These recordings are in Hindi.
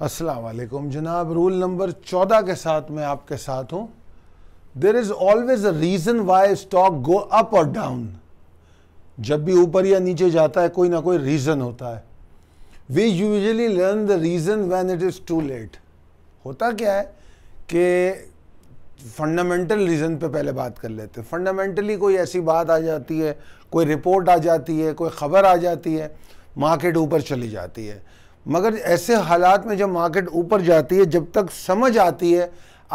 असलकुम जनाब रूल नंबर चौदह के साथ मैं आपके साथ हूं there is always a reason why stock go up और डाउन जब भी ऊपर या नीचे जाता है कोई ना कोई रीज़न होता है we usually learn the reason when it is too late होता क्या है कि फंडामेंटल रीज़न पे पहले बात कर लेते हैं फंडामेंटली कोई ऐसी बात आ जाती है कोई रिपोर्ट आ जाती है कोई ख़बर आ जाती है मार्केट ऊपर चली जाती है मगर ऐसे हालात में जब मार्केट ऊपर जाती है जब तक समझ आती है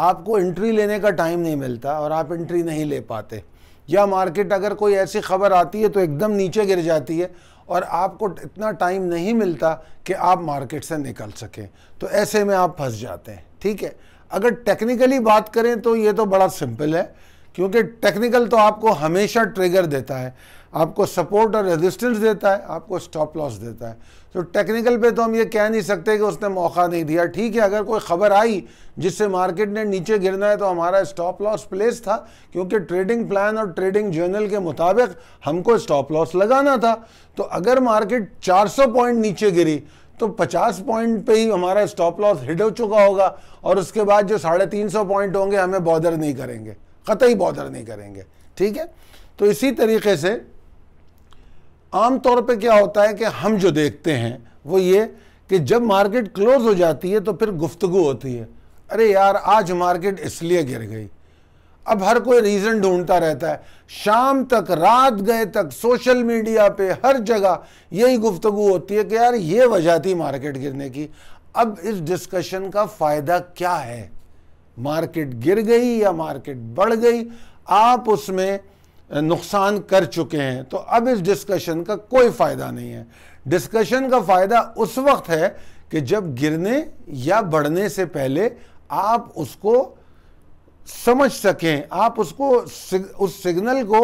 आपको एंट्री लेने का टाइम नहीं मिलता और आप एंट्री नहीं ले पाते या मार्केट अगर कोई ऐसी खबर आती है तो एकदम नीचे गिर जाती है और आपको इतना टाइम नहीं मिलता कि आप मार्केट से निकल सकें तो ऐसे में आप फंस जाते हैं ठीक है अगर टेक्निकली बात करें तो ये तो बड़ा सिंपल है क्योंकि टेक्निकल तो आपको हमेशा ट्रिगर देता है आपको सपोर्ट और रेजिस्टेंस देता है आपको स्टॉप लॉस देता है तो टेक्निकल पे तो हम ये कह नहीं सकते कि उसने मौका नहीं दिया ठीक है अगर कोई ख़बर आई जिससे मार्केट ने नीचे गिरना है तो हमारा स्टॉप लॉस प्लेस था क्योंकि ट्रेडिंग प्लान और ट्रेडिंग जर्नल के मुताबिक हमको स्टॉप लॉस लगाना था तो अगर मार्केट 400 पॉइंट नीचे गिरी तो 50 पॉइंट पे ही हमारा स्टॉप लॉस हिट हो चुका होगा और उसके बाद जो साढ़े तीन सौ पॉइंट होंगे हमें बॉदर नहीं करेंगे कतई बॉदर नहीं करेंगे ठीक है तो इसी तरीके से आमतौर पे क्या होता है कि हम जो देखते हैं वो ये कि जब मार्केट क्लोज हो जाती है तो फिर गुफ्तगु होती है अरे यार आज मार्केट इसलिए गिर गई अब हर कोई रीज़न ढूंढता रहता है शाम तक रात गए तक सोशल मीडिया पे हर जगह यही गुफ्तु होती है कि यार ये वजह थी मार्केट गिरने की अब इस डिस्कशन का फ़ायदा क्या है मार्केट गिर गई या मार्केट बढ़ गई आप उसमें नुकसान कर चुके हैं तो अब इस डिस्कशन का कोई फ़ायदा नहीं है डिस्कशन का फ़ायदा उस वक्त है कि जब गिरने या बढ़ने से पहले आप उसको समझ सकें आप उसको सिग, उस सिग्नल को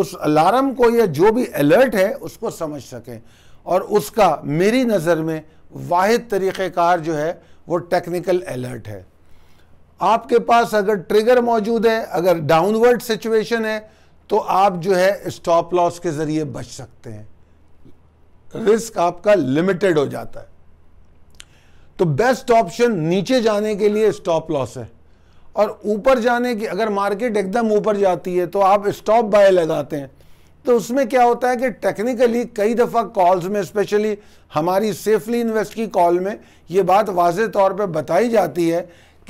उस अलार्म को या जो भी अलर्ट है उसको समझ सकें और उसका मेरी नज़र में वाद तरीक़ेकार जो है वो टेक्निकल अलर्ट है आपके पास अगर ट्रिगर मौजूद है अगर डाउनवर्ड सिचुएशन है तो आप जो है स्टॉप लॉस के ज़रिए बच सकते हैं रिस्क आपका लिमिटेड हो जाता है तो बेस्ट ऑप्शन नीचे जाने के लिए स्टॉप लॉस है और ऊपर जाने की अगर मार्केट एकदम ऊपर जाती है तो आप स्टॉप बाय लगाते हैं तो उसमें क्या होता है कि टेक्निकली कई दफ़ा कॉल्स में स्पेशली हमारी सेफली इन्वेस्ट की कॉल में ये बात वाज तौर पे बताई जाती है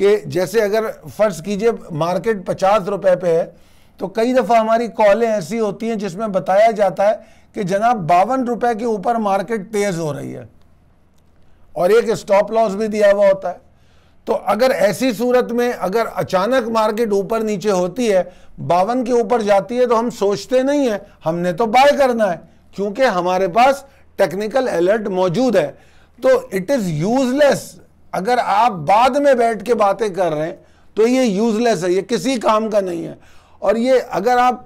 कि जैसे अगर फ़र्ज़ कीजिए मार्केट पचास रुपए पे है तो कई दफ़ा हमारी कॉलें ऐसी होती हैं जिसमें बताया जाता है कि जनाब बावन रुपए के ऊपर मार्केट तेज़ हो रही है और एक स्टॉप लॉस भी दिया हुआ होता है तो अगर ऐसी सूरत में अगर अचानक मार्केट ऊपर नीचे होती है बावन के ऊपर जाती है तो हम सोचते नहीं है हमने तो बाय करना है क्योंकि हमारे पास टेक्निकल अलर्ट मौजूद है तो इट इज़ यूजलेस अगर आप बाद में बैठ के बातें कर रहे हैं तो ये यूजलेस है ये किसी काम का नहीं है और ये अगर आप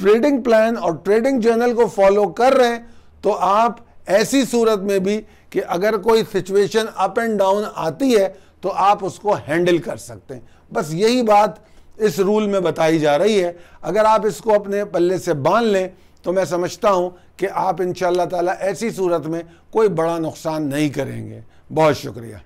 ट्रेडिंग प्लान और ट्रेडिंग जर्नल को फॉलो कर रहे हैं तो आप ऐसी सूरत में भी कि अगर कोई सिचुएशन अप एंड डाउन आती है तो आप उसको हैंडल कर सकते हैं बस यही बात इस रूल में बताई जा रही है अगर आप इसको अपने पल्ले से बांध लें तो मैं समझता हूँ कि आप इन ताला ऐसी सूरत में कोई बड़ा नुकसान नहीं करेंगे बहुत शुक्रिया